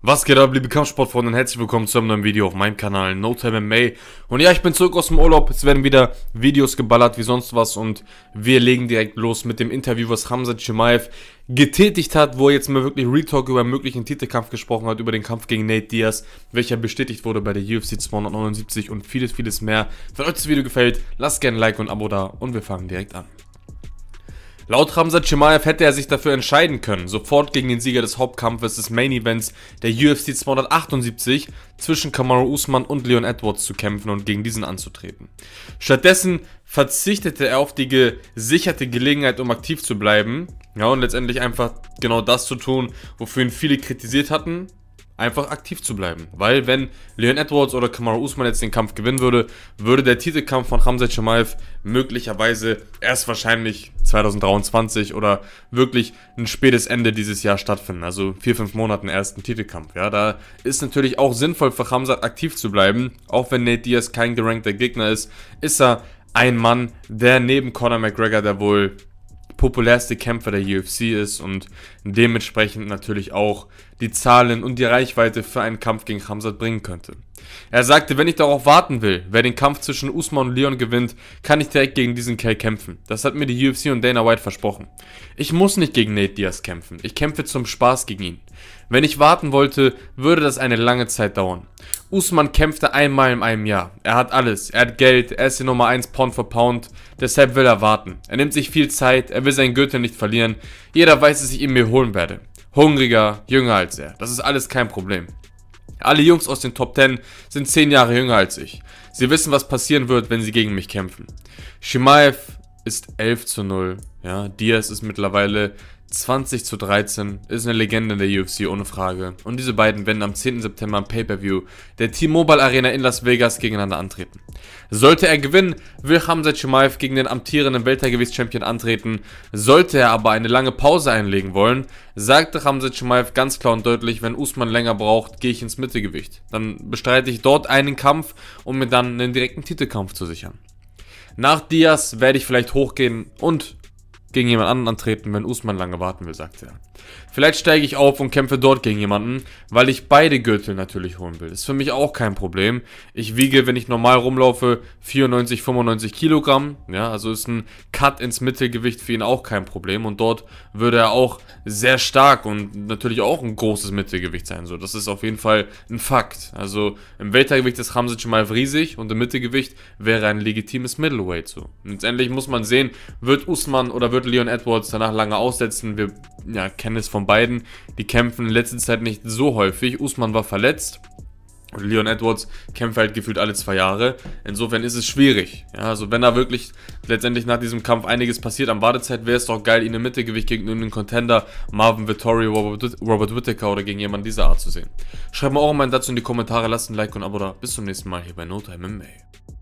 Was geht ab, liebe Kampfsportfreunde und herzlich willkommen zu einem neuen Video auf meinem Kanal No Time MMA. Und ja, ich bin zurück aus dem Urlaub, es werden wieder Videos geballert wie sonst was und wir legen direkt los mit dem Interview, was Hamza Chimaev getätigt hat, wo er jetzt mal wirklich Retalk über einen möglichen Titelkampf gesprochen hat, über den Kampf gegen Nate Diaz, welcher bestätigt wurde bei der UFC 279 und vieles, vieles mehr. Wenn euch das Video gefällt, lasst gerne ein Like und ein Abo da und wir fangen direkt an. Laut Ramsat Chimaev hätte er sich dafür entscheiden können, sofort gegen den Sieger des Hauptkampfes des Main Events der UFC 278 zwischen Kamaru Usman und Leon Edwards zu kämpfen und gegen diesen anzutreten. Stattdessen verzichtete er auf die gesicherte Gelegenheit, um aktiv zu bleiben. Ja, und letztendlich einfach genau das zu tun, wofür ihn viele kritisiert hatten, einfach aktiv zu bleiben. Weil wenn Leon Edwards oder Kamara Usman jetzt den Kampf gewinnen würde, würde der Titelkampf von Hamza Chimaev möglicherweise erst wahrscheinlich 2023 oder wirklich ein spätes Ende dieses Jahr stattfinden. Also vier, fünf Monaten ersten Titelkampf. Ja, da ist natürlich auch sinnvoll für Hamza aktiv zu bleiben. Auch wenn Nate Diaz kein gerankter Gegner ist, ist er ein Mann, der neben Conor McGregor der wohl populärste Kämpfer der UFC ist und dementsprechend natürlich auch die Zahlen und die Reichweite für einen Kampf gegen Hamzat bringen könnte. Er sagte, wenn ich darauf warten will, wer den Kampf zwischen Usman und Leon gewinnt, kann ich direkt gegen diesen Kerl kämpfen. Das hat mir die UFC und Dana White versprochen. Ich muss nicht gegen Nate Diaz kämpfen. Ich kämpfe zum Spaß gegen ihn. Wenn ich warten wollte, würde das eine lange Zeit dauern. Usman kämpfte einmal in einem Jahr. Er hat alles. Er hat Geld. Er ist die Nummer 1 Pound for Pound. Deshalb will er warten. Er nimmt sich viel Zeit. Er will seinen Gürtel nicht verlieren. Jeder weiß, dass ich ihn mir holen werde. Hungriger, jünger als er. Das ist alles kein Problem. Alle Jungs aus den Top 10 sind 10 Jahre jünger als ich. Sie wissen, was passieren wird, wenn sie gegen mich kämpfen. Shimaev ist 11 zu 0. Ja, Diaz ist mittlerweile 20 zu 13 ist eine Legende der UFC ohne Frage. Und diese beiden werden am 10. September im Pay-Per-View der T-Mobile Arena in Las Vegas gegeneinander antreten. Sollte er gewinnen, will Hamza Chimaev gegen den amtierenden Weltergewichts-Champion antreten. Sollte er aber eine lange Pause einlegen wollen, sagte Hamza Chimaev ganz klar und deutlich, wenn Usman länger braucht, gehe ich ins Mittelgewicht. Dann bestreite ich dort einen Kampf, um mir dann einen direkten Titelkampf zu sichern. Nach Diaz werde ich vielleicht hochgehen und gegen jemand anderen antreten, wenn Usman lange warten will, sagt er. Vielleicht steige ich auf und kämpfe dort gegen jemanden, weil ich beide Gürtel natürlich holen will. Ist für mich auch kein Problem. Ich wiege, wenn ich normal rumlaufe, 94, 95 Kilogramm. Ja, also ist ein Cut ins Mittelgewicht für ihn auch kein Problem. Und dort würde er auch sehr stark und natürlich auch ein großes Mittelgewicht sein. So, das ist auf jeden Fall ein Fakt. Also im Weltergewicht ist Hamzit mal riesig und im Mittelgewicht wäre ein legitimes Middleweight so. letztendlich muss man sehen, wird Usman oder wird Leon Edwards danach lange aussetzen. Wir ja, Kenntnis von beiden. Die kämpfen in letzter Zeit nicht so häufig. Usman war verletzt. Und Leon Edwards kämpft halt gefühlt alle zwei Jahre. Insofern ist es schwierig. Ja, also wenn da wirklich letztendlich nach diesem Kampf einiges passiert am Wartezeit, wäre es doch geil, ihn im Mittelgewicht gegen einen Contender Marvin Vittori, Robert, Robert Whittaker oder gegen jemanden dieser Art zu sehen. Schreibt mir auch mal dazu in die Kommentare, lasst ein Like und ein Abo da. Bis zum nächsten Mal hier bei Notime MMA.